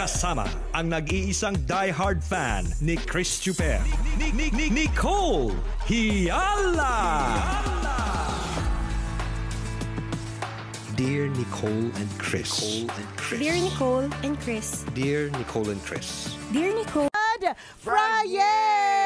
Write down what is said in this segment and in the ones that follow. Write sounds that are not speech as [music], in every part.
Kasama ang nag-iisang die-hard fan ni Chris Chuper. Ni, ni, ni, Nicole Hiala! Dear Nicole and Chris. Nicole and Chris. Dear Nicole and Chris. Dear Nicole and Chris. Dear Nicole. Friday!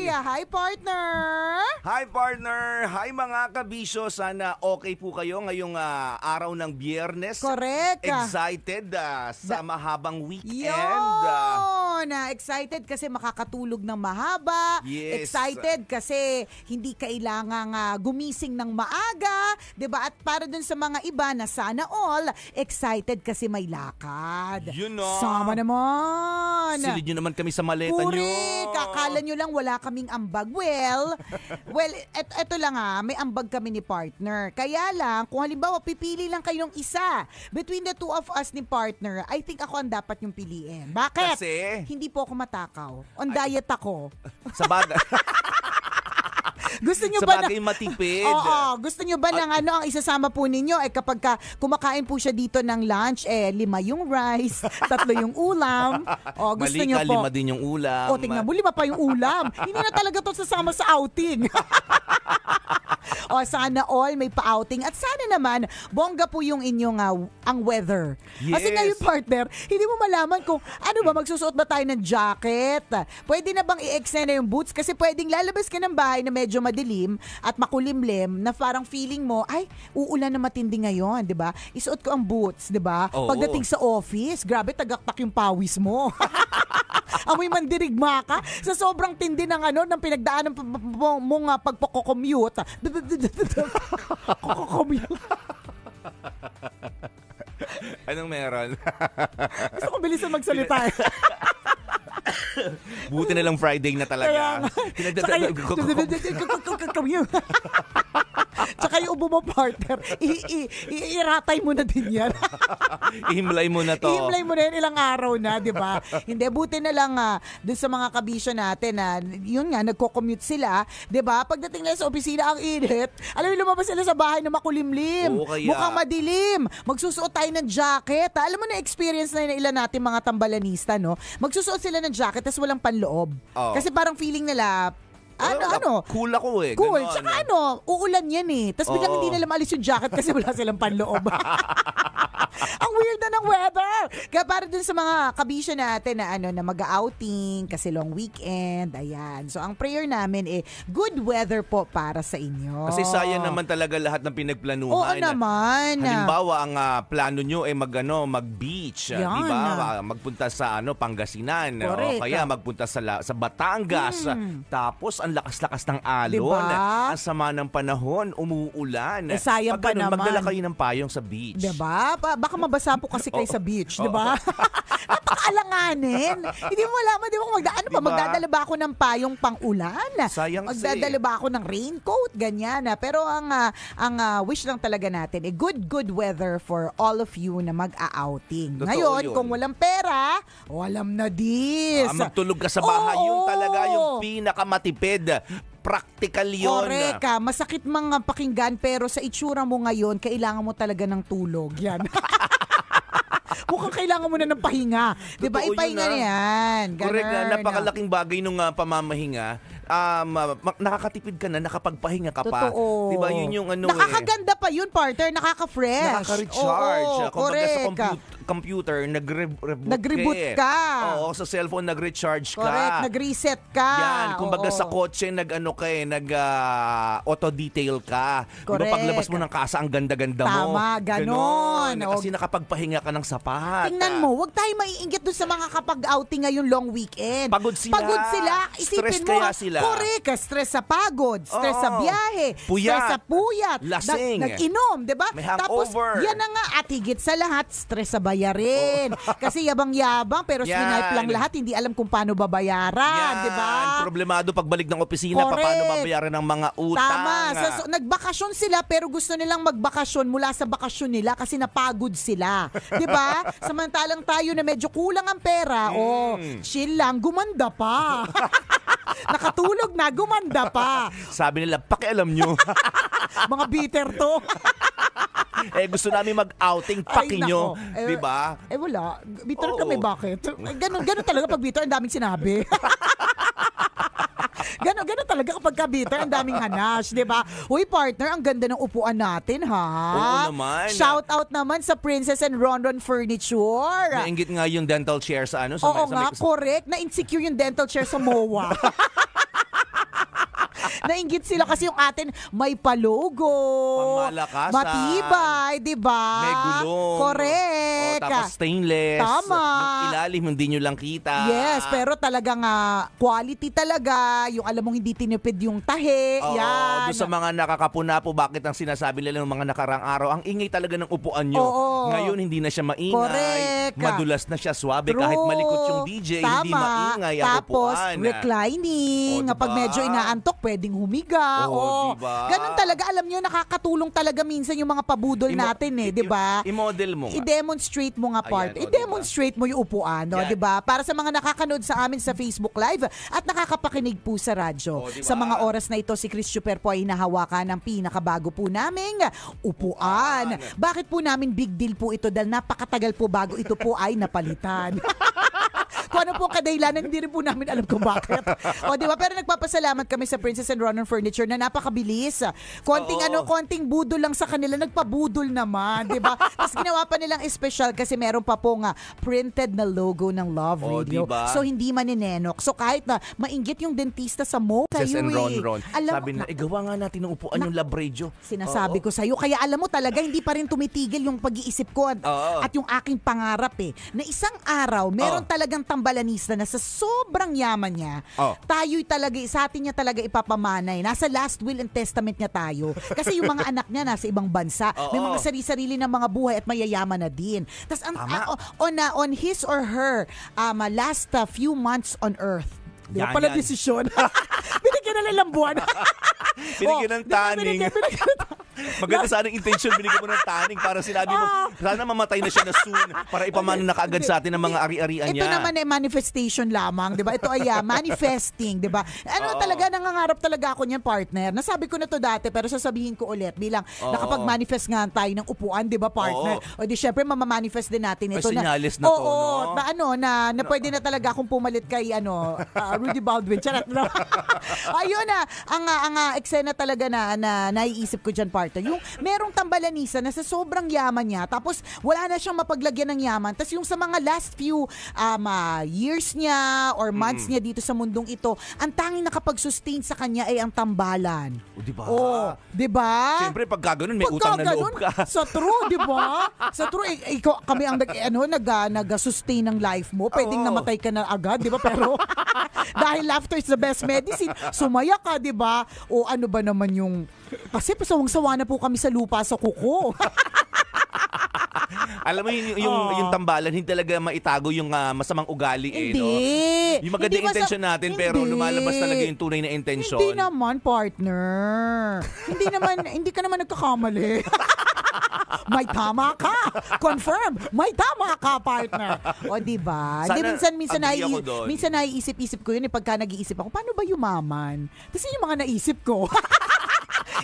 Hi, partner! Hi, partner! Hi, mga kabisyo! Sana okay po kayo ngayong uh, araw ng biyernes. Correct! Excited uh, sa mahabang weekend. Yo! Uh, na excited kasi makakatulog ng mahaba, yes. excited kasi hindi kailangang uh, gumising ng maaga, 'di ba? At para dun sa mga iba na sana all excited kasi may lakad. You know. Sama naman. Silid nyo naman kami sa maleta Puri, nyo. kakala nyo lang wala kaming ambag. Well, [laughs] well, et, eto lang ha, ah, may ambag kami ni partner. Kaya lang, kung halimbawa pipili lang kayo ng isa between the two of us ni partner, I think ako ang dapat yung piliin. Bakit? Kasi? hindi po ako matakaw. On diet ako. Sa bag. [laughs] Gusto niyo ba na... matipid. Oo, oh, gusto niyo ba ng ano, ang isasama po ninyo, eh kapag ka, kumakain po siya dito ng lunch, eh lima yung rice, [laughs] tatlo yung ulam. oh, gusto Mali nyo ka, po. lima din yung ulam. O, oh, tingnan mo, lima pa yung ulam. Hindi na talaga to sasama sa outing. [laughs] o sana all may pa-outing at sana naman bongga po yung inyong uh, ang weather. Yes. Kasi [laughs] ngayon partner, hindi mo malaman kung ano ba magsusuot ba tayo ng jacket. Pwede na bang i-extend na yung boots kasi pwedeng lalabas ka ng bahay na medyo madilim at makulimlim na parang feeling mo ay uulan na matindi ngayon, 'di ba? Isuot ko ang boots, 'di ba? Pagdating sa office, grabe tagaktak yung pawis mo. [laughs] [laughs] Amoy mandirigma ka sa sobrang tindi ng ano ng pinagdaan ng mong uh, ah, pagpokocommute. Ah. [laughs] Anong meron? [laughs] Gusto ko bilisan magsalita. Eh. Buti na lang Friday na talaga. Tsaka yung ubo mo, partner, iiratay mo na din yan. [laughs] Ihimlay mo na to. Ihimlay mo na yun ilang araw na, di ba? Hindi, buti na lang uh, dun sa mga kabisyo natin na uh, yun nga, nagko-commute sila, di ba? Pagdating nila sa opisina, ang init. Alam mo, lumabas sila sa bahay na makulimlim. Oo, kaya... Mukhang madilim. Magsusuot tayo ng jacket. Ha? Alam mo na experience na yun ilan natin mga tambalanista, no? Magsusuot sila ng jacket tapos walang panloob. Oh. Kasi parang feeling nila, ano, oh, ano? Cool ako eh. Cool. Ganon. Tsaka eh. ano, uulan yan eh. Tapos biglang hindi nila maalis yung jacket kasi wala silang panloob. [laughs] [laughs] ang weird na ng weather. Kaya para dun sa mga kabisyo natin na ano na mag-outing kasi long weekend, ayan. So ang prayer namin eh good weather po para sa inyo. Kasi sayang naman talaga lahat ng pinagplanuhan. Oo naman. Halimbawa ang uh, plano nyo ay eh, magano mag-beach, ah, di ba? Ah, magpunta sa ano Pangasinan, o kaya magpunta sa sa Batangas. Hmm. Tapos ang lakas-lakas ng alon, diba? ang sama ng panahon, umuulan. Eh, sayang pa naman. Magdala kayo ng payong sa beach. Diba? Pa, baka mabasa po kasi kayo [laughs] sa beach, di ba? [laughs] Napakaalanganin. Hindi mo malaman, di ba? Kung magda- ano pa, magdadala ba ako ng payong pang-ulan? Sayang Magdadala ba ako ng raincoat? Ganyan. Ah. Pero ang ah, ang ah, wish lang talaga natin, eh, good, good weather for all of you na mag outing Ngayon, yun. kung walang pera, walang na dis. Ah, magtulog ka sa bahay, yun talaga yung pinakamatipid practical yun. Correct ka. Ah. Masakit mga ah, pakinggan pero sa itsura mo ngayon, kailangan mo talaga ng tulog. Yan. [laughs] Mukhang kailangan mo na ng pahinga. Di ba? Ipahinga na ah. yan. Correct Napakalaking bagay nung uh, pamamahinga um, nakakatipid ka na, nakapagpahinga ka pa. Totoo. Diba, yun yung ano Nakakaganda eh. pa yun, partner. Nakaka-fresh. Nakaka-recharge. Oo, Kung correct. sa compute, computer, nag-reboot Nag-reboot ka. Eh. ka. Oo, sa cellphone, nag-recharge ka. Correct, nag-reset ka. Yan, kumbaga Oo. sa kotse, nag-ano ka eh, nag-auto-detail ah, uh, ka. Correct. Diba, paglabas mo ng kasa, ang ganda-ganda mo. Tama, ganon. ganon. Kasi nakapagpahinga ka ng sapat. Tingnan mo, wag tayong maiinggit doon sa mga kapag-outing ngayong long weekend. Pagod sila. Pagod sila. Isipin Stress mo, kaya sila nila. Correct. Stress sa pagod, stress Oo. sa biyahe, Puyat. stress sa puyat. Lasing. Nag- nag-inom, di ba? Tapos, yan na nga, at higit sa lahat, stress sa bayarin. [laughs] Kasi yabang-yabang, pero Yan. sinipe lang lahat, hindi alam kung paano babayaran, di ba? Yan, Problemado pagbalik ng opisina, Correct. paano babayaran ng mga utang. Tama. So, so, nagbakasyon sila pero gusto nilang magbakasyon mula sa bakasyon nila kasi napagod sila. 'Di ba? [laughs] Samantalang tayo na medyo kulang ang pera, oh, chill lang, gumanda pa. [laughs] Nakatulog Natulog na, gumanda pa. [laughs] Sabi nila, pakialam nyo. [laughs] Mga bitter to. [laughs] eh gusto namin mag-outing paki nyo, eh, 'di ba? Eh wala, bitter Oo. kami bakit? Eh, ganun ganun talaga pag bitter, ang daming sinabi. Ganon, ganon talaga kapag kabiter, ang daming hanash, di ba? Uy, partner, ang ganda ng upuan natin, ha? Oo naman. Shout out naman sa Princess and Ronron Furniture. Nainggit nga yung dental chair sa ano? Sa Oo sa nga, may... correct. Na-insecure yung dental chair sa MOA. Nainggit sila kasi yung atin may palogo. Pamalakas. Ah. Matibay, di ba? May gulong. Correct. Teka. Tapos stainless. Tama. Yung ilalim, hindi nyo lang kita. Yes, pero talagang uh, quality talaga. Yung alam mong hindi tinipid yung tahi. Oo, yan. Doon sa mga nakakapuna po, bakit ang sinasabi nila ng mga nakarang araw, ang ingay talaga ng upuan nyo. Oo. Ngayon, hindi na siya maingay. Correct. Madulas na siya, swabe. True. Kahit malikot yung DJ, Tama. hindi maingay ang upuan. Tapos, reclining. Oh, diba? Kapag medyo inaantok, pwedeng humiga. Oh, oh. Diba? Ganun talaga. Alam nyo, nakakatulong talaga minsan yung mga pabudol natin eh, di ba? I-model mo. I-demonstrate i-demonstrate mo nga part. Oh, eh, Ayan, i-demonstrate diba? mo yung upuan, oh, no, 'di ba? Para sa mga nakakanood sa amin sa Facebook Live at nakakapakinig po sa radyo. O, oh, diba? Sa mga oras na ito, si Super po ay hinahawakan ng pinakabago po naming upuan. Bakit po namin big deal po ito dahil napakatagal po bago ito po ay napalitan. [laughs] kung ano pong kadailanan, hindi rin po namin alam kung bakit. O, di ba? Pero nagpapasalamat kami sa Princess and Runner Furniture na napakabilis. Konting ano, konting budol lang sa kanila, nagpabudol naman, di ba? [laughs] Tapos ginawa pa nilang special kasi meron pa po nga ah, printed na logo ng Love Radio. di ba? So, hindi maninenok. So, kahit na ah, mainggit yung dentista sa mo, Princess kayo eh. Ron Ron. Alam Sabi na, igawa eh, nga natin ng upuan yung Love radio. sinasabi ko sa'yo. Kaya alam mo talaga, hindi pa rin tumitigil yung pag-iisip ko at, at yung aking pangarap eh. Na isang araw, meron Oo. talagang tam isang balanista na sa sobrang yaman niya, oh. tayo'y talaga, sa atin niya talaga ipapamanay. Nasa last will and testament niya tayo. Kasi yung mga anak niya nasa ibang bansa. [laughs] Oh, may mga sarili-sarili ng mga buhay at mayayaman na din. Tapos ang, uh, on, uh, on his or her um, ah, last uh, few months on earth, Di pala pala desisyon? [laughs] binigyan na lang buwan. [laughs] binigyan ng taning. Binigyan, binigyan, binigyan, Maganda sana ang intention binigyan mo ng taning para sinabi mo, oh. sana mamatay na siya na soon para ipamana na kaagad sa atin ang mga ari-arian niya. Ito naman ay manifestation lamang, di ba? Ito ay uh, manifesting, di ba? Ano oh. talaga, nangangarap talaga ako niyan, partner. Nasabi ko na to dati, pero sasabihin ko ulit bilang oh. nakapag-manifest nga tayo ng upuan, di ba, partner? Oh. O di syempre, mamamanifest din natin ito. Ay, na, na oh, to, oh, no? na ano, na, na pwede na talaga akong pumalit kay ano, uh, Rudy Baldwin. Charot, [laughs] Ayun na, ang, ang uh, eksena talaga na, na naiisip ko dyan, partner Esparta. Yung merong tambalanisa na sa sobrang yaman niya, tapos wala na siyang mapaglagyan ng yaman. Tapos yung sa mga last few um, uh, years niya or months mm. niya dito sa mundong ito, ang tanging nakapag-sustain sa kanya ay ang tambalan. O, di ba? Oh, di ba? Siyempre, pag gaganon, may pag utang na loob ka. [laughs] sa true, di ba? sa true, ik- eh, ikaw, kami ang nag, ano, nag, ah, nag-sustain ng life mo. Pwedeng oh. namatay ka na agad, di ba? Pero, [laughs] dahil laughter is the best medicine, sumaya ka, di ba? O ano ba naman yung kasi pasawang-sawa na po kami sa lupa sa kuko. [laughs] Alam mo yung yung, oh. yung tambalan hindi talaga maitago yung uh, masamang ugali eh hindi. no. Yung maganda yung intention natin hindi. pero lumalabas talaga yung tunay na intention. Hindi naman partner. hindi naman [laughs] hindi ka naman nagkakamali. [laughs] may tama ka. Confirm. May tama ka, partner. O, di ba? Di, minsan, minsan, nai, minsan naiisip-isip ko yun eh, pagka nag-iisip ako, paano ba yumaman? Kasi yung mga naisip ko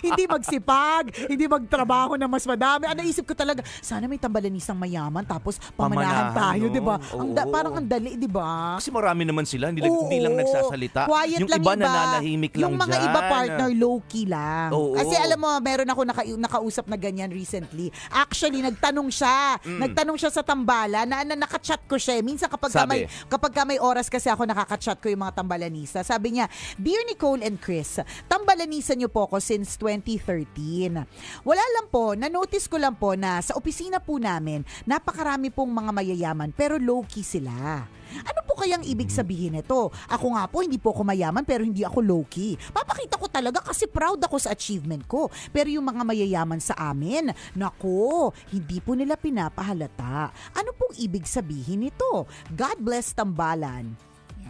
hindi magsipag, hindi magtrabaho na mas madami. Ano ah, isip ko talaga, sana may tambalanisang mayaman tapos pamanahan, pamanahan tayo, no? 'di ba? ang da- parang ang dali, 'di ba? Kasi marami naman sila, hindi, oh, hindi lang nagsasalita. Quiet yung lang iba, iba nananahimik lang Yung mga dyan. iba partner low key lang. Oh, Kasi alam mo, meron ako naka, nakausap na ganyan recently. Actually, nagtanong siya. Mm. Nagtanong siya sa tambala na, na naka-chat ko siya. Minsan kapag ka may, kapag ka may oras kasi ako nakaka-chat ko yung mga tambalanisa. Sabi niya, Dear Nicole and Chris, tambalanisa niyo po ako since 2013. Wala lang po, na-notice ko lang po na sa opisina po namin, napakarami pong mga mayayaman pero low-key sila. Ano po kayang ibig mm. sabihin nito? Ako nga po, hindi po ako mayaman pero hindi ako low-key. Papakita ko talaga kasi proud ako sa achievement ko. Pero yung mga mayayaman sa amin, nako, hindi po nila pinapahalata. Ano pong ibig sabihin nito? God bless Tambalan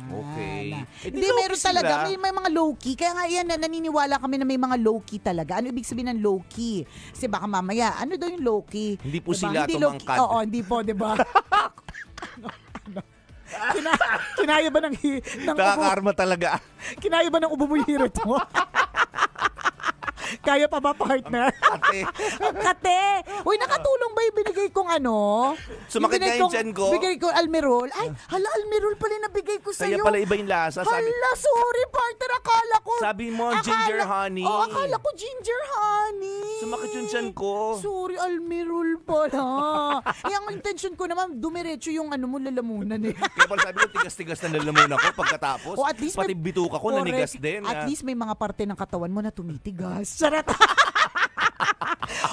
Okay. Eh, Hindi, meron talaga. May, may mga low-key. Kaya nga yan, naniniwala kami na may mga low-key talaga. Ano ibig sabihin ng low-key? Kasi baka mamaya, ano daw yung low-key? Hindi po diba? sila hindi tumangkad. Oo, hindi po, di ba? [laughs] Kina, kinaya ba ng, ng Nakakarma talaga. Kinaya ba ng ubo mo yung hirit mo? [laughs] Kaya pa ba, partner? Kate. Kate. Uy, nakatulong ba yung binigay kong ano? Sumakit nga yung dyan ko. Binigay ko almirol. Ay, hala, almirol pala yung nabigay ko sa'yo. Kaya pala iba yung lasa. Sabi, hala, sorry, partner. Akala ko. Sabi mo, akala, ginger honey. Oh, akala ko ginger honey. Sumakit yung dyan ko. Sorry, almirol pala. yung eh, intention ko naman, dumiretso yung ano mo, lalamunan eh. [laughs] Kaya pala sabi ko, tigas-tigas na lalamunan ko pagkatapos. O, at least, pati bituka ko, correct. nanigas din. At ha? Ah. least may mga parte ng katawan mo na tumitigas. Sarap Parata.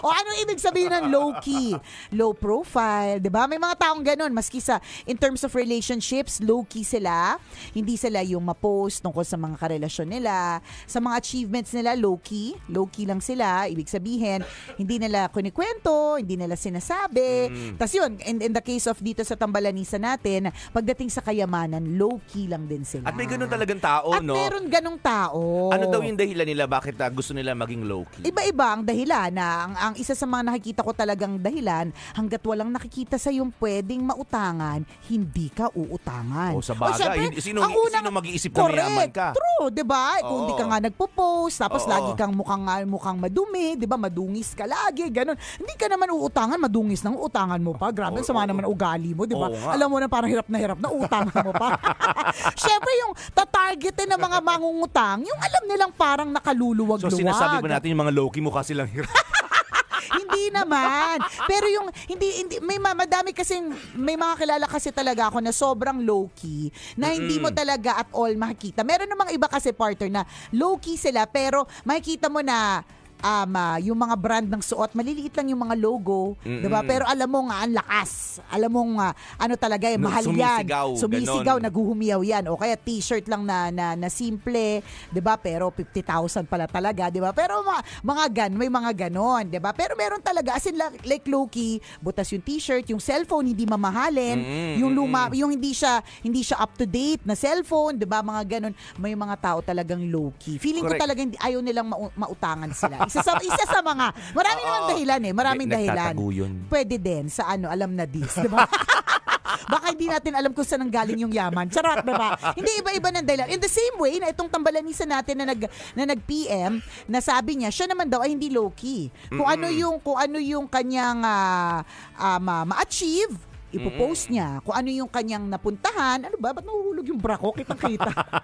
O ano ibig sabihin ng low-key? Low profile, di ba? May mga taong ganun, maski sa, in terms of relationships, low-key sila. Hindi sila yung mapost tungkol sa mga karelasyon nila. Sa mga achievements nila, low-key. Low-key lang sila. Ibig sabihin, hindi nila kunikwento, hindi nila sinasabi. Mm. Tapos yun, in, in the case of dito sa Tambalanisa natin, pagdating sa kayamanan, low-key lang din sila. At may ganun talagang tao, At no? At meron ganung tao. Ano daw yung dahilan nila? Bakit ah, gusto nila maging low-key? Iba-iba ang dahilan na ah. ang, ang utang, isa sa mga nakikita ko talagang dahilan, hanggat walang nakikita sa yung pwedeng mautangan, hindi ka uutangan. O oh, sa oh, bagay, o, sino, sino mag-iisip na correct, mayaman ka? True, di ba? Kung hindi ka nga nagpo-post, tapos Oo. lagi kang mukhang, mukhang madumi, di ba? Madungis ka lagi, ganun. Hindi ka naman uutangan, madungis ng utangan mo pa. Grabe, Oo, sama oo. naman ugali mo, di ba? Oo Alam mo na parang hirap na hirap na utangan mo pa. [laughs] Syempre yung tatargetin ng mga mangungutang, yung alam nilang parang nakaluluwag-luwag. So sinasabi ba natin yung mga Loki mukha silang hirap? [laughs] hindi naman. Pero yung hindi hindi may madami kasi may mga kilala kasi talaga ako na sobrang low key na hindi mo talaga at all makikita. Meron namang iba kasi partner na low key sila pero makikita mo na um, uh, yung mga brand ng suot, maliliit lang yung mga logo, mm-hmm. 'di ba? Pero alam mo nga ang lakas. Alam mo nga ano talaga eh, mahal sumisigaw, yan. Sumisigaw, ganon. naguhumiyaw yan. O kaya t-shirt lang na na, na simple, 'di ba? Pero 50,000 pala talaga, 'di ba? Pero mga, mga gan, may mga ganon, 'di ba? Pero meron talaga as in like, like Loki, butas yung t-shirt, yung cellphone hindi mamahalin, mm-hmm. yung luma, yung hindi siya hindi siya up to date na cellphone, 'di ba? Mga ganon. May mga tao talagang low key. Feeling Correct. ko hindi, ayaw nilang ma- mautangan sila. [laughs] Isa sa, isa sa mga, marami namang dahilan eh. Maraming Hindi, dahilan. Pwede din sa ano, alam na this, di ba? [laughs] Baka hindi natin alam kung saan ang galing yung yaman. Charot, di ba? Hindi iba-iba ng dahilan. In the same way na itong tambalanisa natin na nag na nag-PM, na sabi niya, siya naman daw ay hindi low-key. Kung ano yung kung ano yung kanyang ah, ah, ma- achieve ipo-post niya kung ano yung kanyang napuntahan. Ano ba? Ba't nahuhulog yung bra ko? Kitang-kita. [laughs]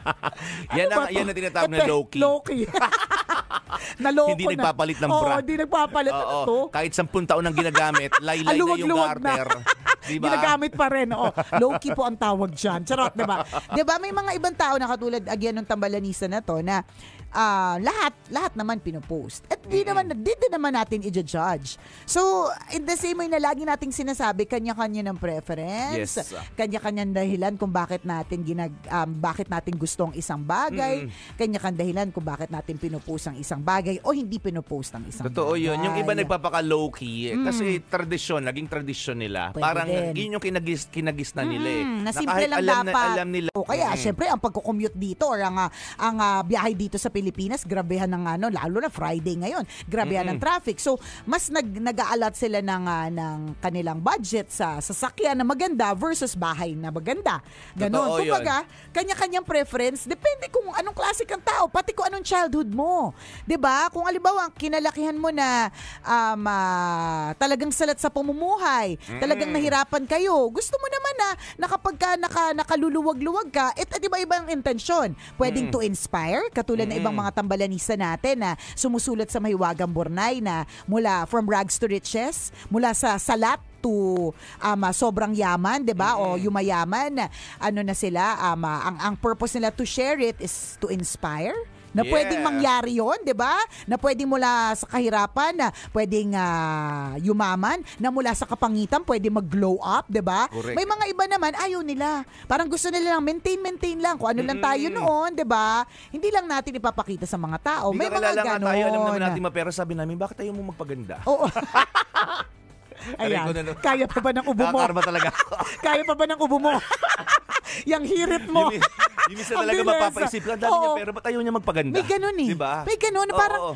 Ano yan ang, yan na tinatawag na Epe, low-key. Low-key. [laughs] [laughs] Naloko hindi na. nagpapalit ng bra. Oo, hindi nagpapalit. Oo, ano Kahit 10 taon ang ginagamit, laylay [laughs] na yung garter. Na. [laughs] Diba? Ginagamit pa rin. Oo. Low-key po ang tawag dyan. Charot, diba? Diba, may mga ibang tao na katulad, again, ng tambalanisa na to, na uh, lahat lahat naman pinopost. At di naman di, di naman natin i-judge. So, in the same way na lagi nating sinasabi, kanya-kanya ng preference, yes. kanya-kanyang dahilan kung bakit natin ginag um, bakit natin gusto ang isang bagay, mm-hmm. kanya-kanyang dahilan kung bakit natin pinopost ang isang bagay o hindi pinopost ang isang Totoo bagay. 'yun. Yung iba nagpapaka low key mm-hmm. Eh. kasi tradisyon, laging tradisyon nila. Pwede Parang din. yun yung kinagis kinagis na nila mm-hmm. eh. Na, na simple lang alam dapat. Na, alam nila. O kaya, mm-hmm. syempre ang pagko-commute dito or ang ah, ang uh, biyahe dito sa Pilipinas, grabehan ng ano, lalo na Friday ngayon, grabehan mm-hmm. ng traffic. So, mas nag nag-aalat sila ng uh, ng kanilang budget sa sasakyan na maganda versus bahay na maganda. Ganon. Kumbaga, kanya-kanyang preference, depende kung anong klase kang tao, pati kung anong childhood mo. 'Di ba? Kung halimbawa, kinalakihan mo na um, uh, talagang salat sa pamumuhay, mm-hmm. talagang mm. nahirapan kayo. Gusto mo naman na nakapag ka, naka, nakaluluwag-luwag ka, at iba ang intensyon. Pwedeng mm-hmm. to inspire, katulad mm-hmm. na iba ibang mga tambalanisa natin na sumusulat sa Mahiwagang burnay na mula from rags to riches, mula sa salat to um, ah, sobrang yaman, 'di ba? Mm-hmm. O yumayaman, ano na sila um, ah, ang ang purpose nila to share it is to inspire na yeah. pwedeng mangyari yon, 'di ba? Na pwedeng mula sa kahirapan na pwedeng uh, yumaman, na mula sa kapangitan pwedeng mag-glow up, 'di ba? May mga iba naman ayaw nila. Parang gusto nila lang maintain maintain lang kung ano mm. lang tayo noon, 'di ba? Hindi lang natin ipapakita sa mga tao. Di May mga ganun. Tayo, alam naman natin mapera sabi namin, bakit tayo mo magpaganda? Oo. [laughs] Ayan. Kaya pa ba ng ubo mo? Nakakarma talaga. [laughs] Kaya pa ba ng ubo mo? [laughs] yung hirit mo. yung, yung isa talaga mapapaisip ka, ang dami niya pero ba't ayaw niya magpaganda? May ganun eh. Diba? May ganun, na parang, oo, oo.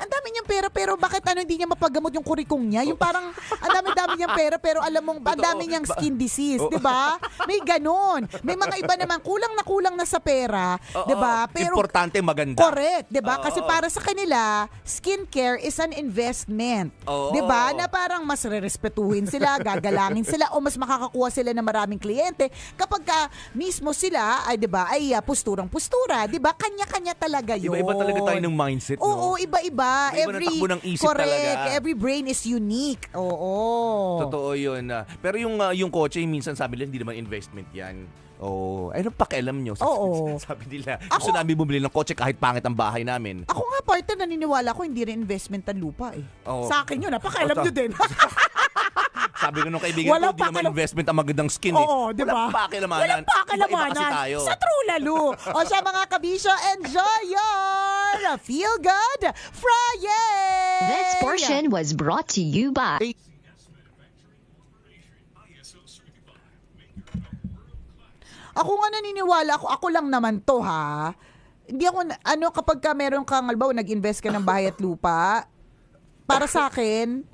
ang dami niyang pera, pero bakit ano, hindi niya mapagamot yung kurikong niya? Yung parang, ang dami-dami niyang pera, pero alam mong, ang dami niyang skin disease, di ba? May ganun. May mga iba naman, kulang na kulang na sa pera, di ba? Pero, Importante, maganda. Correct, di ba? Kasi para sa kanila, skincare is an investment. Oo. Di ba? Na parang mas rerespetuhin sila, gagalangin sila, o mas makakakuha sila ng maraming kliyente kapag ka mismo sila ay 'di ba ay uh, ah, posturang postura, 'di ba? Kanya-kanya talaga 'yon. Iba-iba talaga tayo ng mindset, no? Oo, iba-iba. Iba every ng isip correct, talaga. every brain is unique. Oo. Totoo 'yun. Ah. pero yung uh, yung kotse minsan sabi nila hindi naman investment 'yan. Oh, ano pakialam nyo? Sabi, Oo. [laughs] Sabi nila, ako, gusto namin bumili ng kotse kahit pangit ang bahay namin. Ako nga, partner, naniniwala ko hindi rin investment ang lupa eh. Oo. Sa akin yun, napakialam nyo din. [laughs] Sabi ko nung kaibigan ko, di naman pakilab- investment ang magandang skin eh. Oo, di ba? Walang pakilamanan. Walang Iba-iba kasi ah. tayo. Sa true lalo. o siya mga kabisyo, enjoy your Feel Good Friday! This portion was brought to you by. Ako nga naniniwala, ako, ako lang naman to ha. Hindi ako, ano kapag ka meron kang, halimbawa, nag-invest ka ng bahay at lupa, para sa akin,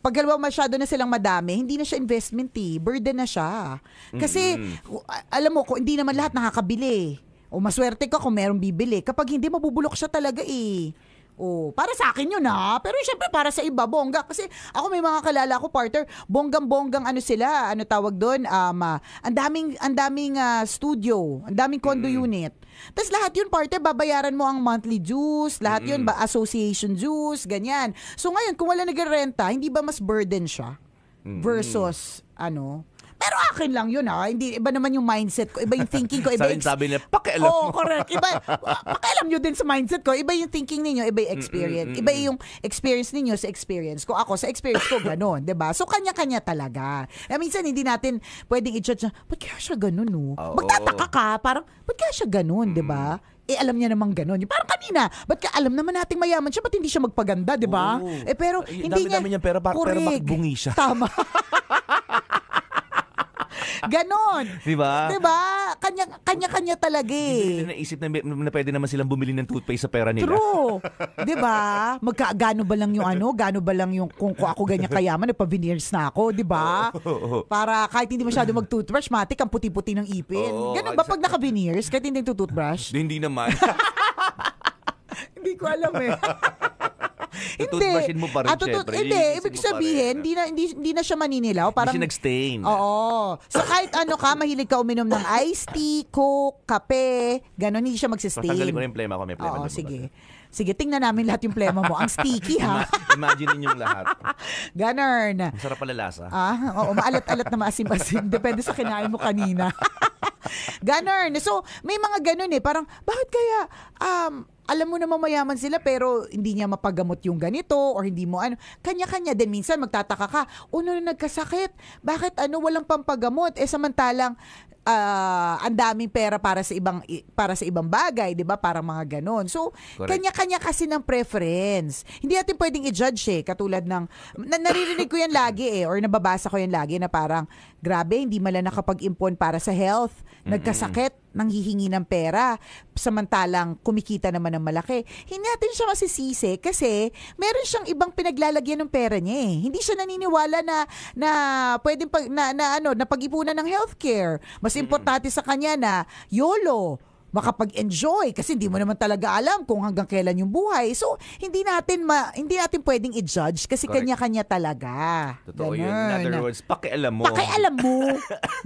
pag halimbawa masyado na silang madami, hindi na siya investment eh. Burden na siya. Kasi, mm-hmm. alam mo, kung hindi naman lahat nakakabili. Eh. O maswerte ka kung merong bibili. Kapag hindi, mabubulok siya talaga eh. Oh, para sa akin yun ha. Pero syempre para sa iba, bongga. Kasi ako may mga kalala ko, partner, bonggang-bonggang ano sila, ano tawag doon, um, uh, ang daming, ang daming uh, studio, ang daming condo mm. unit. Tapos lahat yun, partner, babayaran mo ang monthly dues, lahat mm. yun, ba, association dues, ganyan. So ngayon, kung wala nagrerenta, hindi ba mas burden siya? Mm. Versus, ano, pero akin lang yun ha. Hindi, iba naman yung mindset ko. Iba yung thinking ko. Iba [laughs] sabi, yung, sabi nila, pakialam oh, correct. Iba, [laughs] pakialam nyo din sa mindset ko. Iba yung thinking ninyo, iba yung experience. Mm, mm, mm, iba yung experience ninyo sa experience ko. Ako, sa experience ko, ganun. ba diba? So, kanya-kanya talaga. Eh, minsan, hindi natin pwedeng i-judge na, ba't kaya siya ganun, no? Oh. Magtataka ka. Parang, ba't kaya siya ganun, mm. di ba? eh alam niya namang ganun. Yung parang kanina, ba't ka alam naman nating mayaman siya, ba't hindi siya magpaganda, di ba? Oh, eh pero hindi dami, niya... Dami-dami niya pera, par- pero bakit bungi siya? Tama. [laughs] Ganon. Diba? Diba? Kanya, kanya-kanya talaga eh. Hindi nila naisip na, na pwede naman silang bumili ng toothpaste sa pera nila. True. diba? Magka, gano ba lang yung ano? Gano ba lang yung kung, kung ako ganyan kayaman, nagpa-veneers na ako, diba? Oh, oh, oh. Para kahit hindi masyado mag-toothbrush, matik ang puti-puti ng ipin. Oh, Ganun ba pag naka-veneers, kahit hindi toothbrush? hindi naman. [laughs] hindi ko alam eh. [laughs] Tututbrush mo pa rin, At, ah, syempre. Hindi, ibig sabihin, hindi ah. na, hindi, hindi na siya maninilaw. Parang, hindi siya nag-stain. Oo. So kahit ano ka, mahilig ka uminom ng iced tea, coke, kape, ganun, hindi siya mag-stain. Tatanggalin ko yung plema ko, may plema. Oo, sige. Ba? Sige, tingnan namin lahat yung plema mo. Ang sticky ha. Imagine niyo lahat. [laughs] Ganern. Masarap pala lasa. Ah, oo, maalat-alat na maasim-asim. [laughs] Depende sa kinain mo kanina. [laughs] Ganern. So, may mga ganun eh. Parang, bakit kaya um, alam mo naman mayaman sila pero hindi niya mapagamot yung ganito or hindi mo ano. Kanya-kanya din. Minsan magtataka ka, uno na nagkasakit, bakit ano walang pampagamot? Eh samantalang uh, ang daming pera para sa ibang para sa ibang bagay, 'di ba? Para mga ganon. So, Correct. kanya-kanya kasi ng preference. Hindi natin pwedeng i-judge eh katulad ng na, naririnig ko 'yan lagi eh or nababasa ko 'yan lagi na parang grabe hindi mala nakapag-impon para sa health, nagkasakit, nanghihingi ng pera samantalang kumikita naman ng malaki. Hindi natin siya masisisi kasi meron siyang ibang pinaglalagyan ng pera niya eh. Hindi siya naniniwala na na pwedeng pag, na, na ano na pag-ipunan ng healthcare. Mas importante sa kanya na YOLO makapag-enjoy kasi hindi mo naman talaga alam kung hanggang kailan yung buhay. So, hindi natin ma, hindi natin pwedeng i-judge kasi Correct. kanya-kanya talaga. Totoo Ganun. yun. In other words, pakialam mo. Pakialam mo.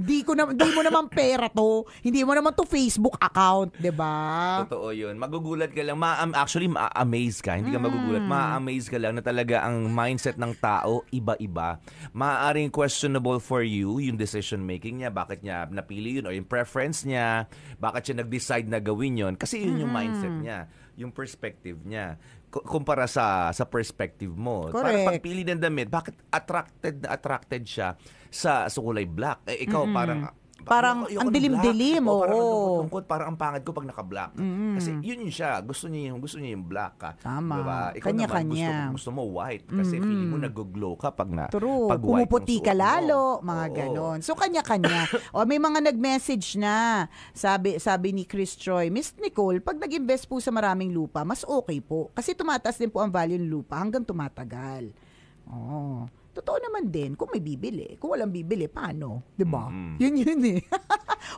hindi [laughs] ko na, hindi mo naman pera to. Hindi mo naman to Facebook account, 'di ba? Totoo yun. Magugulat ka lang. Ma actually, ma-amaze ka. Hindi ka mm. magugulat. Ma-amaze ka lang na talaga ang mindset ng tao iba-iba. Maaaring questionable for you yung decision making niya, bakit niya napili yun or yung preference niya, bakit siya nag-decide decide na gawin yon kasi yun yung mindset niya, yung perspective niya K- kumpara sa sa perspective mo. Correct. Parang pagpili ng damit, bakit attracted na attracted siya sa, sa kulay black? Eh, ikaw parang Parang ang dilim-dilim. Oo. Oh, parang oh. lungkot parang ang pangit ko pag naka-black. Mm-hmm. Kasi yun yun siya. Gusto niya yung gusto niya yung black. Ka. Ah. Tama. Diba? Ikaw Kanya, naman, kanya. Gusto, gusto mo white kasi mm-hmm. feeling mo nag-glow ka pag na True. pag white Pumuputi ka lalo, mo. mga oh. ganon. So kanya-kanya. [laughs] o oh, may mga nag-message na. Sabi sabi ni Chris Troy, Miss Nicole, pag nag-invest po sa maraming lupa, mas okay po. Kasi tumataas din po ang value ng lupa hanggang tumatagal. Oo. Oh totoo naman din kung may bibili. Kung walang bibili, paano? 'Di ba? Mm-hmm. [laughs] Yun yun eh. [laughs]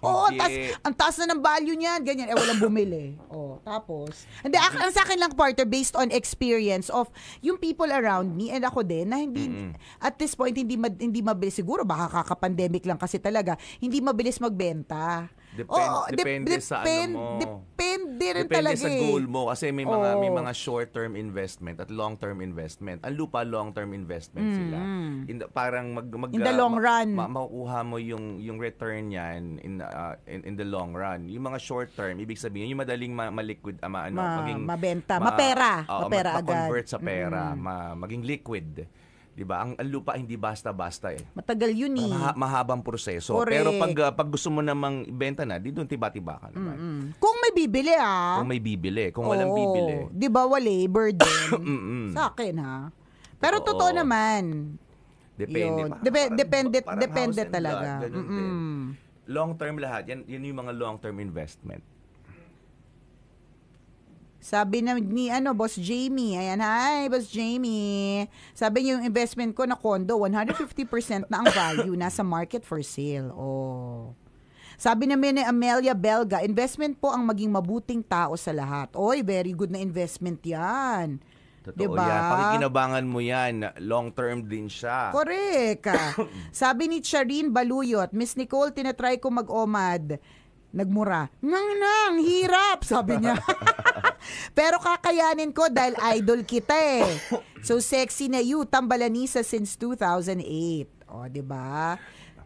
Oo, ang taas, ang taas na ng value niyan, ganyan. Eh, walang bumili. oh, tapos. Hindi, ak- ang sa akin lang, partner, based on experience of yung people around me and ako din, na hindi, mm-hmm. at this point, hindi, ma- hindi mabilis. Siguro, baka kaka-pandemic lang kasi talaga, hindi mabilis magbenta. Depend, Oo, depende dep- sa depend, ano mo. Depende rin depende talaga sa eh. goal mo. Kasi may mga, Oo. may mga short-term investment at long-term investment. Ang lupa, long-term investment sila. Mm-hmm. In the- parang mag, mag, In the long ma- run. ma- makukuha mo yung, yung return niyan in, uh, in, in the long run. Yung mga short-term, ibig sabihin, yung madaling ma- maliquid, ah, ma, ano, Ma- maging, mabenta, mapera, Oo, mapera agad. ma-convert sa pera, mm. ma- maging liquid. 'di ba? Ang lupa hindi basta-basta eh. Matagal 'yun eh. mahabang proseso. Correct. Pero pag ah, pag gusto mo namang ibenta na, di doon tiba-tiba ka naman. Mm-hmm. Kung may bibili ah. Kung may bibili, kung Oo. walang bibili. 'Di ba wala labor din. [coughs] Sa akin ha. Pero Oo. totoo naman. Depende Yun. pa. Depe- depende parang depende talaga. Mm. Long term lahat. Yan, yan yung mga long term investment. Sabi na ni ano, Boss Jamie. Ayan, hi, Boss Jamie. Sabi niyo yung investment ko na condo, 150% na ang value. nasa market for sale. Oh. Sabi na ni Amelia Belga, investment po ang maging mabuting tao sa lahat. Oy, very good na investment yan. Totoo diba? yan. Pakikinabangan mo yan. Long term din siya. Correct. [coughs] Sabi ni Charine Baluyot, Miss Nicole, tinatry ko mag-OMAD nagmura. Nang nang, hirap, sabi niya. [laughs] Pero kakayanin ko dahil idol kita eh. So sexy na you, tambalanisa since 2008. O, oh, 'di ba?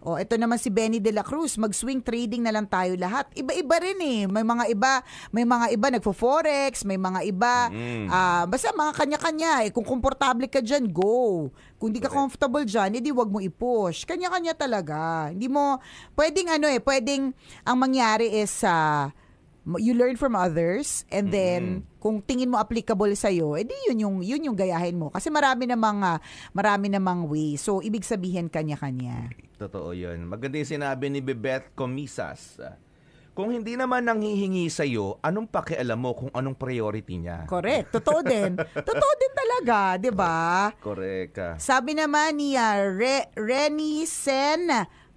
Oh, ito naman si Benny De La Cruz, mag-swing trading na lang tayo lahat. Iba-iba rin eh. May mga iba, may mga iba nagfo-forex, may mga iba. Mm. Uh, basta mga kanya-kanya eh. Kung komportable ka diyan, go. Kung hindi ka comfortable diyan, edi wag mo i-push. Kanya-kanya talaga. Hindi mo, pwedeng ano eh, pwedeng ang mangyari is sa... Uh, you learn from others and then mm-hmm. kung tingin mo applicable sa iyo edi yun yung yun yung gayahin mo kasi marami na mga marami namang way so ibig sabihin kanya-kanya totoo yun maganda yung sinabi ni Bebeth Comisas kung hindi naman nanghihingi sa iyo, anong pakialam mo kung anong priority niya? Correct. Totoo din. [laughs] Totoo din talaga, 'di ba? Correct. Sabi naman ni uh, Re- Renny Sen,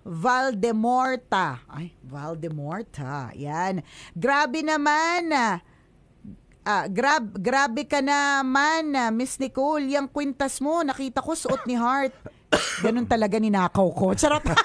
Valdemorta. Ay, Valdemorta. Yan. Grabe naman. Ah, grab, grabe ka naman, ah, Miss Nicole. Yung kwintas mo, nakita ko suot ni Heart. Ganun talaga ninakaw ko. Charot. [laughs]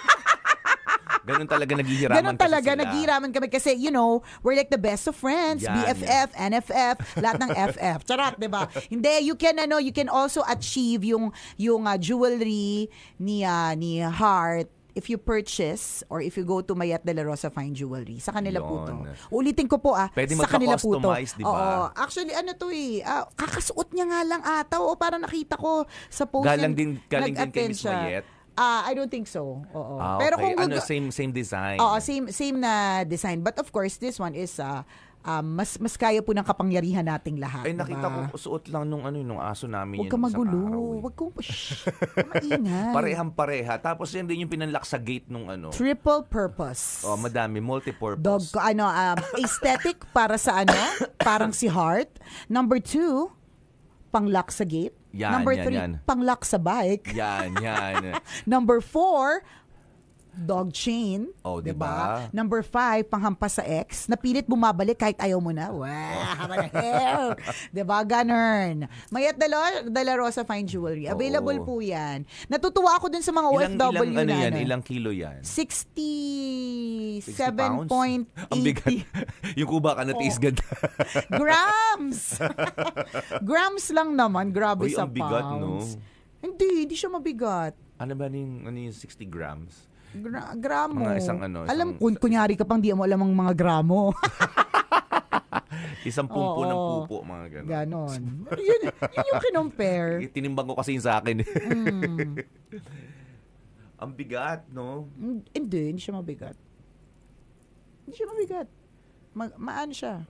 Ganun talaga naghihiraman Ganun talaga kasi naghihiraman kami kasi you know, we're like the best of friends, yan, BFF, yan. NFF, lahat ng FF. [laughs] Charot, 'di ba? Hindi you can ano, you can also achieve yung yung uh, jewelry ni uh, ni Heart if you purchase or if you go to Mayat de la Rosa Fine Jewelry, sa kanila Yun. po to. Ulitin ko po ah, Pwede sa kanila po to. Di Oo, actually ano to eh, ah, kakasuot niya nga lang ata o para nakita ko sa post. Galang din, galing din kay Miss Mayet. Ah, uh, I don't think so. Oo. Ah, okay. Pero kung ano, same same design. Oo, same same na design. But of course, this one is uh, um, mas mas kaya po ng kapangyarihan nating lahat. Ay nakita diba? ko suot lang nung ano nung aso namin Huwag Ka magulo. Eh. Huwag kang magulo. Huwag kang maingay. Parehang pareha. Tapos yan din yung pinanlak sa gate nung ano. Triple purpose. Oh, madami multi-purpose. Dog ko ano um, aesthetic para sa ano? Parang si Heart. Number two, panglock sa gate. Yan, Number yan, three, yan. panglock sa bike. Yan, yan. [laughs] Number four, dog chain. Oh, di diba? ba? Diba? Number five, panghampas sa ex. Napilit bumabalik kahit ayaw mo na. Wow! di ba? Ganern. Mayat Dela, Dela Rosa Fine Jewelry. Available Oo. po yan. Natutuwa ako dun sa mga ilang, OFW ilang, ano Yan, ano. Ilang kilo yan? 67.80. [laughs] Ang bigat. [laughs] Yung kuba ka na oh. ganda. [laughs] grams! grams lang naman. Grabe Uy, sa ang bigat, pounds. no? Hindi, hindi siya mabigat. Ano ba yung, ano yung 60 grams? Gra- gramo. Mga isang ano. Isang, alam, kun, kunyari ka pang di mo alam ang mga gramo. [laughs] isang pumpo Oo, ng pupo, mga gano'n. Ganon. yun, yun yung kinompare. [laughs] Tinimbang ko kasi yun sa akin. Mm. [laughs] Ang bigat, no? Hindi, hindi siya mabigat. Hindi siya mabigat. Mag, maan siya.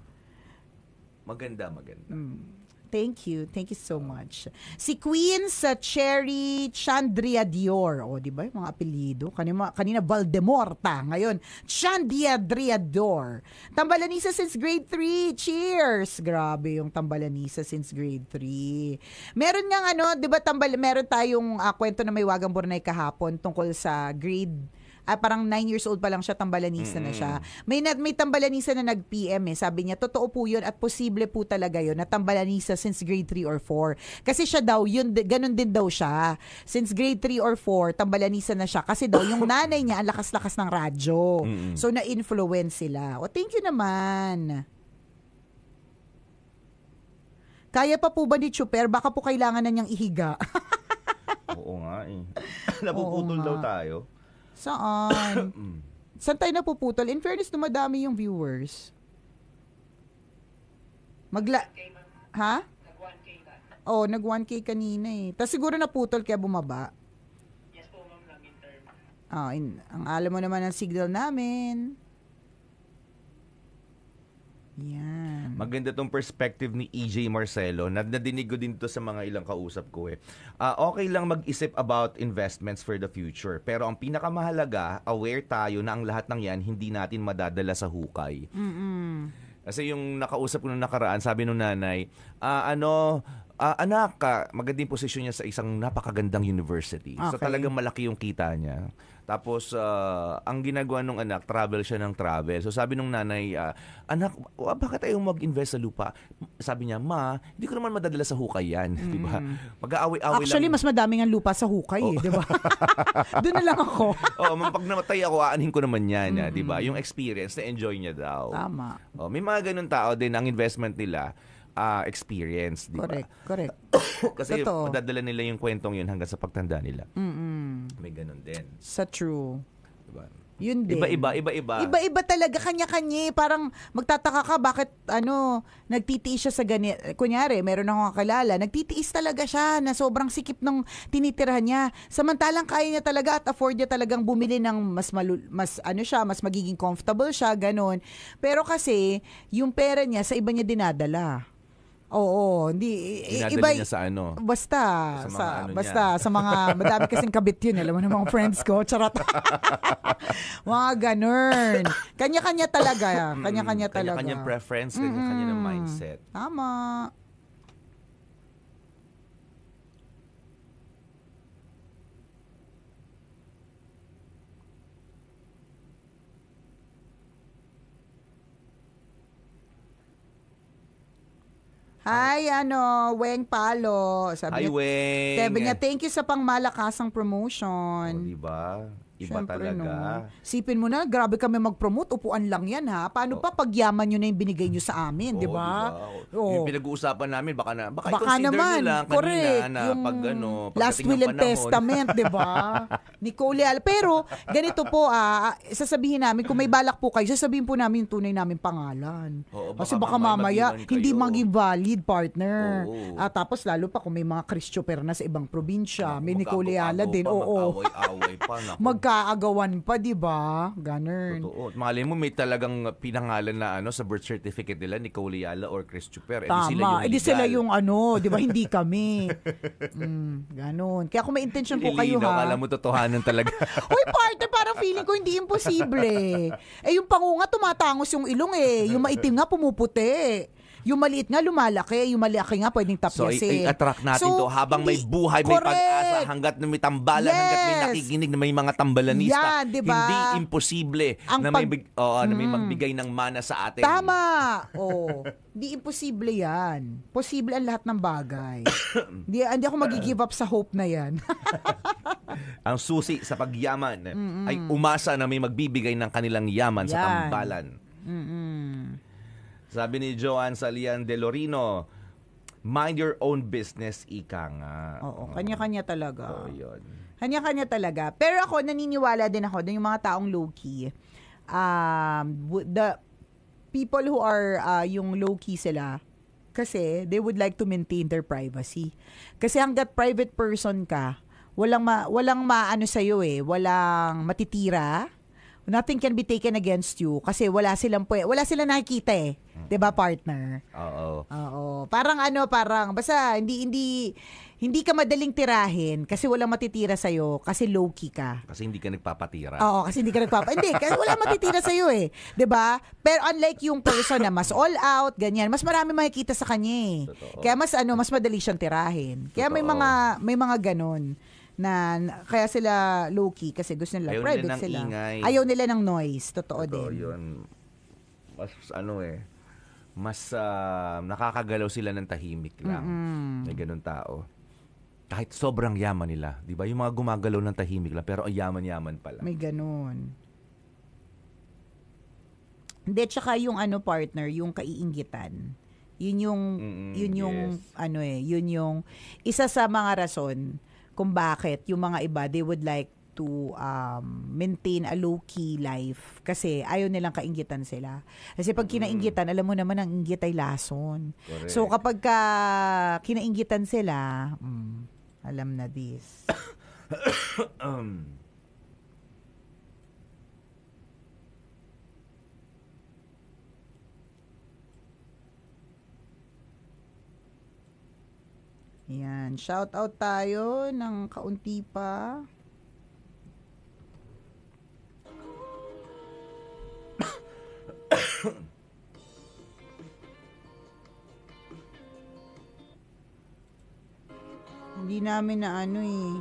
Maganda, maganda. Mm. Thank you. Thank you so much. Si Queen sa Cherry Chandria Dior. O, oh, di ba? Yung mga apelido. Kanina, kanina Valdemorta. Ngayon, Chandria Dior. Tambalanisa since grade 3. Cheers! Grabe yung tambalanisa since grade 3. Meron nga ano, di ba tambal, meron tayong uh, kwento na may wagang Bornay kahapon tungkol sa grade ah, parang 9 years old pa lang siya, tambalanisa mm-hmm. na siya. May, na, may tambalanisa na nag-PM eh. Sabi niya, totoo po yun at posible po talaga yun na tambalanisa since grade 3 or 4. Kasi siya daw, yun, ganun din daw siya. Since grade 3 or 4, tambalanisa na siya. Kasi daw, yung nanay niya, ang lakas-lakas ng radyo. Mm-hmm. So, na-influence sila. O, thank you naman. Kaya pa po ba ni Chuper? Baka po kailangan na niyang ihiga. [laughs] Oo nga eh. [laughs] Napuputol daw tayo. Saan? [coughs] Mm. Saan tayo napuputol? In fairness, dumadami yung viewers. Magla... Ha? oh, nag-1K kanina eh. Tapos siguro naputol kaya bumaba. Yes po, ma'am, nag-interm. Oh, ah, in, ang alam mo naman ang signal namin. Yan. Maganda tong perspective ni EJ Marcelo. Na nadinig ko din to sa mga ilang kausap ko eh. Uh, okay lang mag-isip about investments for the future. Pero ang pinakamahalaga, aware tayo na ang lahat ng yan hindi natin madadala sa hukay. Mm-mm. Kasi yung nakausap ko nung nakaraan, sabi ng nanay, uh, ano, uh, anak, uh, magandang posisyon niya sa isang napakagandang university. Okay. So talagang malaki yung kita niya. Tapos, uh, ang ginagawa ng anak, travel siya ng travel. So, sabi nung nanay, uh, anak, bakit tayo mag-invest sa lupa? Sabi niya, ma, hindi ko naman madadala sa hukay yan. [laughs] Diba? Mm. Di ba? Mag-aaway-aaway Actually, lang. mas madami ang lupa sa hukay, eh, oh. eh, di ba? [laughs] Doon na lang ako. [laughs] Oo, oh, pag namatay ako, aanhin ko naman yan, ah, diba? mm-hmm. di ba? Yung experience, na-enjoy niya daw. Tama. Oh, may mga ganun tao din, ang investment nila, uh, experience, di ba? Correct, correct. [coughs] Kasi Totoo. padadala nila yung kwentong yun hanggang sa pagtanda nila. Mm-mm. May ganun din. Sa true. Diba? Yun din. Iba-iba, iba-iba. Iba-iba talaga, kanya-kanya. Eh. Parang magtataka ka bakit ano, nagtitiis siya sa ganit. Kunyari, meron akong kakilala, nagtitiis talaga siya na sobrang sikip ng tinitirhan niya. Samantalang kaya niya talaga at afford niya talagang bumili ng mas, malu- mas ano siya, mas magiging comfortable siya, ganun. Pero kasi, yung pera niya sa iba niya dinadala. Oo, hindi Dinadali iba niya sa ano. Basta sa, sa ano basta niya. sa mga [laughs] madami kasing kabit 'yun, alam mo ng mga friends ko, charot. [laughs] mga ganun. Kanya-kanya talaga, mm, kanya-kanya talaga. Kanya-kanya preference, kanya-kanya mm-hmm. ng mm. mindset. Tama. Hi, ano, Weng Palo. Sabi Hi, niya, Weng. Sabi niya, thank you sa pangmalakasang promotion. O, oh, diba? Iba Siyempre, talaga. No. Sipin mo na, grabe kami mag-promote, upuan lang yan ha. Paano oh. pa pag yaman nyo na yung binigay nyo sa amin, oh, di ba? Diba? Oh. Yung pinag-uusapan namin, baka na, baka, baka naman, nila kanina correct. na yung pag ano, last will and testament, di ba? [laughs] Nicole Al. Pero, ganito po, ah, ah, sasabihin namin, kung may balak po kayo, sasabihin po namin yung tunay namin pangalan. Oo, baka Kasi baka mamaya, hindi maging valid partner. Oo. Ah, tapos, lalo pa kung may mga Christopher na sa ibang probinsya, may Nicole Ala din, oo. Mag-away-away pa [laughs] na nagkaagawan pa, di ba? Ganun. Totoo. Malay mo, may talagang pinangalan na ano sa birth certificate nila, ni Kauliala or Chris Chuper. Eh, Tama. Eh, sila yung Edi sila yung ano, di ba? Hindi [laughs] kami. mm, ganun. Kaya kung may intention po kayo Ilinaw, ha. alam mo, totohanan talaga. [laughs] Uy, parte, parang feeling ko hindi imposible. Eh, yung pangunga, tumatangos yung ilong eh. Yung maitim nga, pumuputi. Yung maliit nga lumalaki, yung malaki nga pwedeng tapyasin. So i-attract natin so, to habang may buhay, correct. may pag-asa, hanggat na may tambalan, yes. hanggat may nakikinig na may mga tambalanista. Yan, diba? Hindi imposible Ang na, may, pag- oh, na may mm. magbigay ng mana sa atin. Tama! oh, di imposible yan. Posible ang lahat ng bagay. hindi, [coughs] hindi ako mag-give up sa hope na yan. [laughs] ang susi sa pagyaman Mm-mm. ay umasa na may magbibigay ng kanilang yaman yan. sa tambalan. Mm-mm. Sabi ni Joanne Salian Delorino, mind your own business, ika nga. Oo, kanya-kanya talaga. So, yun. Kanya-kanya talaga. Pero ako, naniniwala din ako na yung mga taong low-key, um, the people who are uh, yung low-key sila, kasi they would like to maintain their privacy. Kasi hanggat private person ka, walang ma, walang maano sa iyo eh, walang matitira nothing can be taken against you kasi wala silang wala silang nakikita eh. 'Di ba partner? Oo. Oo. Parang ano, parang basta hindi hindi hindi ka madaling tirahin kasi walang matitira sa iyo kasi low key ka. Kasi hindi ka nagpapatira. Oo, kasi hindi ka nagpapa. hindi, kasi wala [laughs] matitira sa iyo eh, 'di ba? Pero unlike yung person na mas all out, ganyan, mas marami makikita sa kanya eh. Totoo. Kaya mas ano, mas madali siyang tirahin. Kaya Totoo. may mga may mga ganun na kaya sila low-key kasi gusto nila Ayaw private nila ng sila. ingay. Ayaw nila ng noise, totoo Totoo din. yun. Mas ano eh, mas ah, nakakagalaw sila ng tahimik lang. May ganun tao. Kahit sobrang yaman nila, di ba? Yung mga gumagalaw ng tahimik lang, pero ang yaman-yaman pala. May ganun. Hindi, tsaka yung ano partner, yung kaiinggitan. Yun yung, Mm-mm, yun yung, yes. ano eh, yun yung, isa sa mga rason kung bakit yung mga iba, they would like to um, maintain a low-key life kasi ayaw nilang kaingitan sila. Kasi pag mm. kinaingitan, mm. alam mo naman ang inggit ay lason. Correct. So kapag ka kinaingitan sila, mm, alam na this. [coughs] um, Ayan. Shout out tayo ng kaunti pa. [coughs] Hindi namin na ano eh.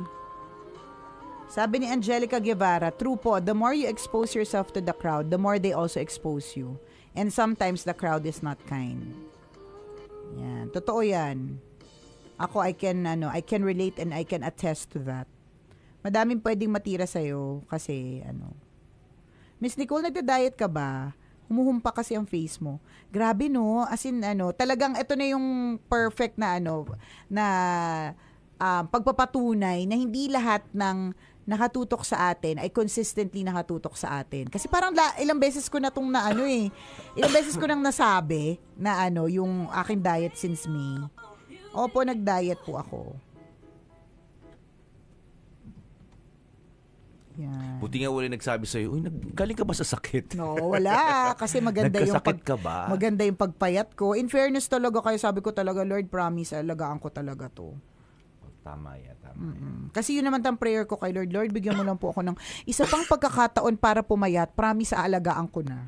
Sabi ni Angelica Guevara, true po, the more you expose yourself to the crowd, the more they also expose you. And sometimes the crowd is not kind. Yan. Totoo yan. Ako, I can, ano, I can relate and I can attest to that. Madaming pwedeng matira sa sa'yo kasi, ano. Miss Nicole, nagda-diet ka ba? Humuhumpa kasi ang face mo. Grabe no, as in ano, talagang ito na yung perfect na ano, na um, pagpapatunay na hindi lahat ng nakatutok sa atin ay consistently nakatutok sa atin. Kasi parang la, ilang beses ko na tong na ano eh. Ilang beses ko nang nasabi na ano yung aking diet since May. Opo, nag-diet po ako. Yan. Buti nga wala nagsabi sa iyo, uy, galing ka ba sa sakit? No, wala. Kasi [laughs] maganda yung pag, ka ba? Maganda yung pagpayat ko. In fairness talaga kayo, sabi ko talaga, Lord, promise, alagaan ko talaga to. Tama yan, tama mm Kasi yun naman tang prayer ko kay Lord, Lord, bigyan mo lang po ako ng isa pang pagkakataon para pumayat. Promise, aalagaan ko na.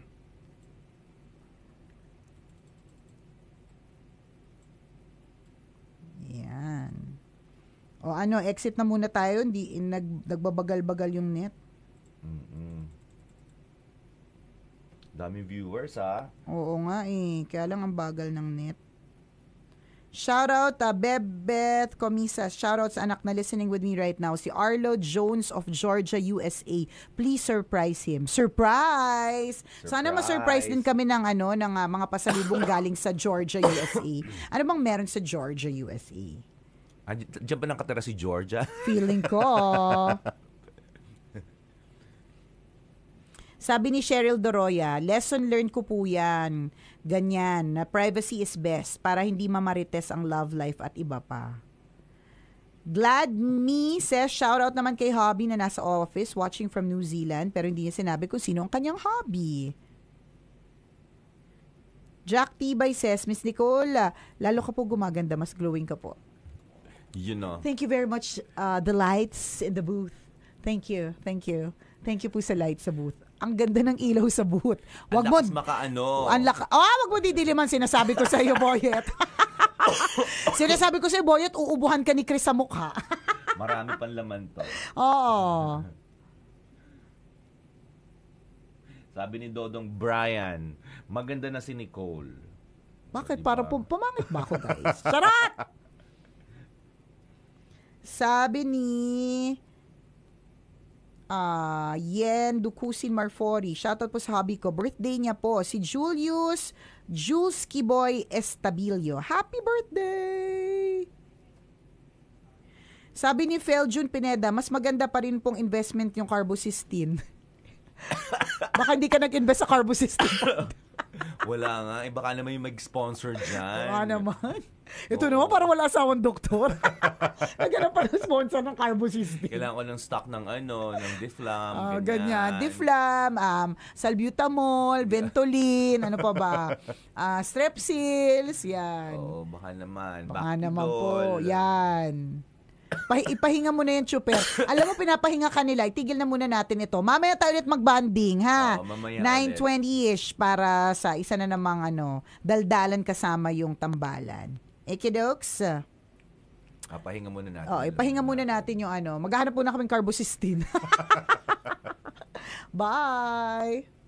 O ano, exit na muna tayo, hindi nag, nagbabagal-bagal yung net. Mm-mm. Daming viewers ha. Oo nga eh, kaya lang ang bagal ng net. Shoutout uh, Bebeth Comisa. Shoutout sa anak na listening with me right now. Si Arlo Jones of Georgia, USA. Please surprise him. Surprise! surprise! Sana ma-surprise din kami ng, ano, ng uh, mga pasalubong galing sa Georgia, USA. Ano bang meron sa Georgia, USA? Ah, diyan ba nakatira si Georgia? [laughs] Feeling ko. Sabi ni Cheryl Doroya, lesson learned ko po yan. Ganyan, na privacy is best para hindi mamarites ang love life at iba pa. Glad me says, shoutout naman kay hobby na nasa office watching from New Zealand pero hindi niya sinabi kung sino ang kanyang hobby. Jack T. by says, Miss Nicole, lalo ka po gumaganda, mas glowing ka po. You know. Thank you very much, uh, the lights in the booth. Thank you, thank you. Thank you po sa lights sa booth ang ganda ng ilaw sa booth. Wag mo makaano. Ang laka. oh, wag mo didiliman sinasabi ko sa iyo, Boyet. [laughs] sinasabi ko sa iyo, Boyet, uubuhan ka ni Chris sa mukha. [laughs] Marami pang laman to. Oo. [laughs] Sabi ni Dodong Brian, maganda na si Nicole. Bakit? Diba? Para pumangit ba ako, guys? Charot! Sabi ni uh, Yen Ducusin Marfori. Shoutout po sa hobby ko. Birthday niya po. Si Julius Jules Kiboy Estabilio. Happy birthday! Sabi ni Feljun Pineda, mas maganda pa rin pong investment yung carbocystein. [laughs] Baka hindi ka nag-invest sa carbocystein. [laughs] Wala nga. Eh, baka naman yung mag-sponsor dyan. Baka naman. Ito Oo. naman, parang wala asawang doktor. Naghanap [laughs] pa ng sponsor ng carbo system. Kailangan ko ng stock ng ano, ng Diflam, uh, ganyan. ganyan. Diflam, um, salbutamol, Ventolin, ano pa ba? Uh, [laughs] strepsils, yan. Oo, baka naman. Baka Back naman po, yan. Pahi- ipahinga mo na yan, Chuper. Alam mo, pinapahinga kanila. nila. Itigil na muna natin ito. Mamaya tayo ulit mag-bonding, ha? Oo, 9.20-ish para sa isa na namang ano, daldalan kasama yung tambalan. Ikidokes. Ah, pahinga muna natin. Oh, ipahinga muna natin yung ano. Maghahanap muna kaming carbocystin. [laughs] Bye!